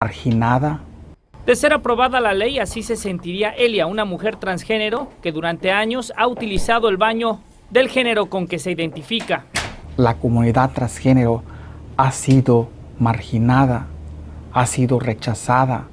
marginada. De ser aprobada la ley, así se sentiría Elia, una mujer transgénero que durante años ha utilizado el baño del género con que se identifica. La comunidad transgénero ha sido marginada, ha sido rechazada,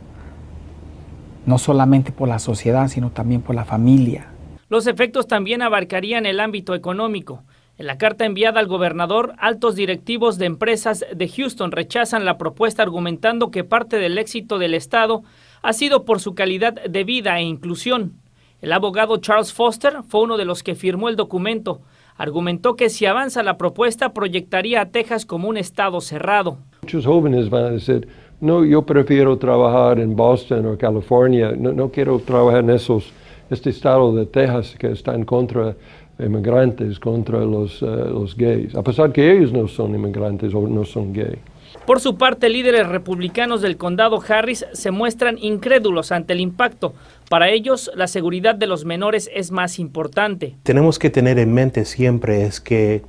no solamente por la sociedad, sino también por la familia. Los efectos también abarcarían el ámbito económico. En la carta enviada al gobernador, altos directivos de empresas de Houston rechazan la propuesta argumentando que parte del éxito del Estado ha sido por su calidad de vida e inclusión. El abogado Charles Foster fue uno de los que firmó el documento. Argumentó que si avanza la propuesta proyectaría a Texas como un Estado cerrado. Muchos jóvenes van a decir, no, yo prefiero trabajar en Boston o California, no, quiero trabajar en esos este estado de Texas que está en contra de inmigrantes, contra los, eh, los gays, a pesar que ellos no son inmigrantes o no son gays. Por su parte, líderes republicanos del condado Harris se muestran incrédulos ante el impacto. Para ellos, la seguridad de los menores es más importante. Tenemos que tener en mente siempre es que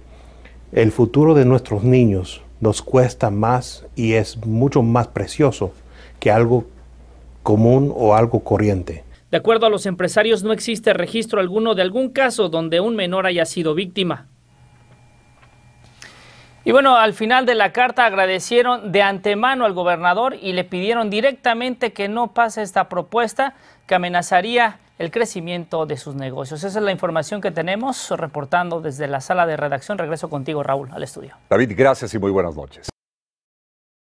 el futuro de nuestros niños nos cuesta más y es mucho más precioso que algo común o algo corriente. De acuerdo a los empresarios, no existe registro alguno de algún caso donde un menor haya sido víctima. Y bueno, al final de la carta agradecieron de antemano al gobernador y le pidieron directamente que no pase esta propuesta que amenazaría el crecimiento de sus negocios. Esa es la información que tenemos reportando desde la sala de redacción. Regreso contigo, Raúl, al estudio. David, gracias y muy buenas noches.